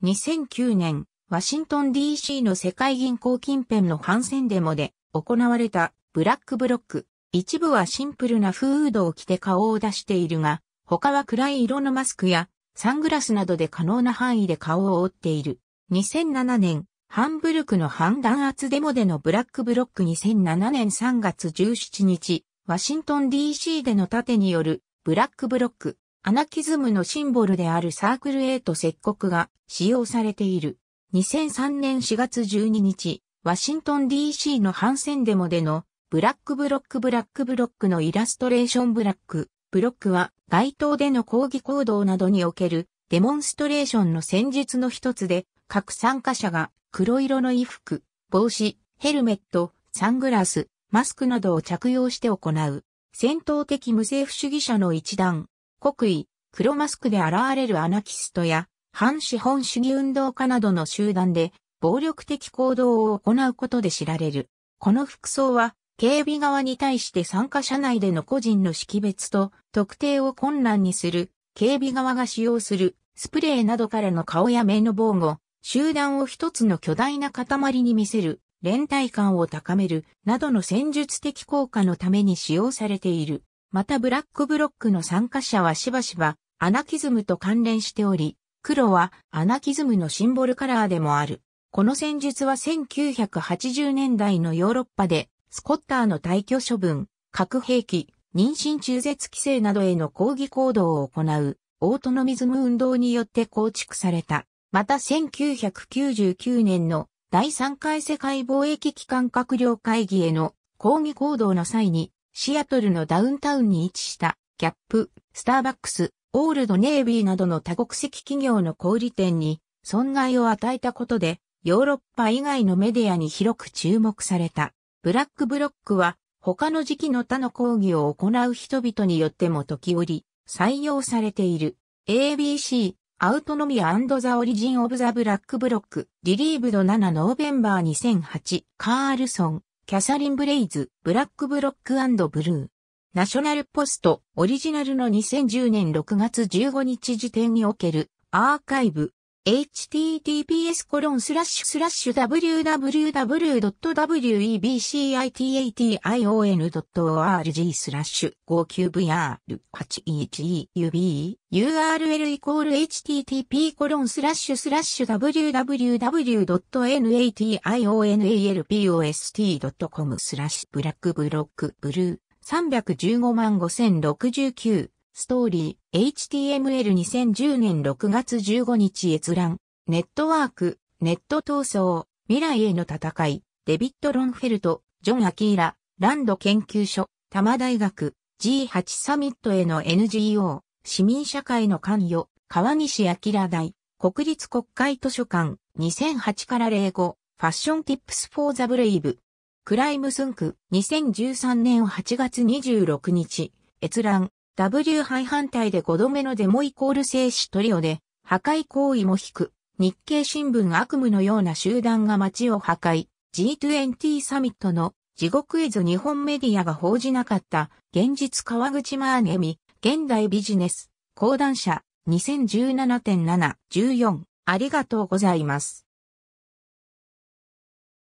2009年、ワシントン DC の世界銀行近辺の反戦デモで行われたブラックブロック。一部はシンプルなフードを着て顔を出しているが、他は暗い色のマスクやサングラスなどで可能な範囲で顔を覆っている。2007年、ハンブルクの反弾圧デモでのブラックブロック2007年3月17日、ワシントン DC での盾によるブラックブロック。アナキズムのシンボルであるサークル a とト石が使用されている。2003年4月12日、ワシントン DC の反戦デモでのブラックブロックブラックブロックのイラストレーションブラック、ブロックは街頭での抗議行動などにおけるデモンストレーションの戦術の一つで、各参加者が黒色の衣服、帽子、ヘルメット、サングラス、マスクなどを着用して行う、戦闘的無政府主義者の一団、国威、黒マスクで現れるアナキストや、反資本主義運動家などの集団で、暴力的行動を行うことで知られる。この服装は、警備側に対して参加者内での個人の識別と特定を困難にする、警備側が使用するスプレーなどからの顔や目の防護、集団を一つの巨大な塊に見せる、連帯感を高める、などの戦術的効果のために使用されている。またブラックブロックの参加者はしばしばアナキズムと関連しており、黒はアナキズムのシンボルカラーでもある。この戦術は1980年代のヨーロッパでスコッターの退去処分、核兵器、妊娠中絶規制などへの抗議行動を行うオートノミズム運動によって構築された。また1999年の第3回世界貿易機関閣僚会議への抗議行動の際にシアトルのダウンタウンに位置した、キャップ、スターバックス、オールドネイビーなどの多国籍企業の小売店に損害を与えたことで、ヨーロッパ以外のメディアに広く注目された。ブラックブロックは他の時期の他の講義を行う人々によっても時折採用されている。ABC、アウトノミアザオリジンオブザブラックブロック、リリーブド7ノーベンバー2008、カールソン。キャサリン・ブレイズ、ブラック・ブロックブルー。ナショナルポスト、オリジナルの2010年6月15日時点におけるアーカイブ、https コロンスラッシュスラッシュ www.webcitation.org スラッシュ 59VR811UB URL イコール http コロンスラッシュスラッシュ www.nationalpost.com スラッシュブラックブロックブルー315万5069ストーリー、HTML2010 年6月15日閲覧、ネットワーク、ネット闘争、未来への戦い、デビッド・ロンフェルト、ジョン・アキーラ、ランド研究所、多摩大学、G8 サミットへの NGO、市民社会の関与、川西明大、国立国会図書館、2008から05、ファッションティップス・フォー・ザ・ブレイブ、クライムスンク、2013年8月26日、閲覧、W 杯反対で5度目のデモイコール静止トリオで、破壊行為も引く、日経新聞悪夢のような集団が街を破壊、G20 サミットの地獄絵図日本メディアが報じなかった現実川口マーネミ、現代ビジネス、講談社2017.714ありがとうございます。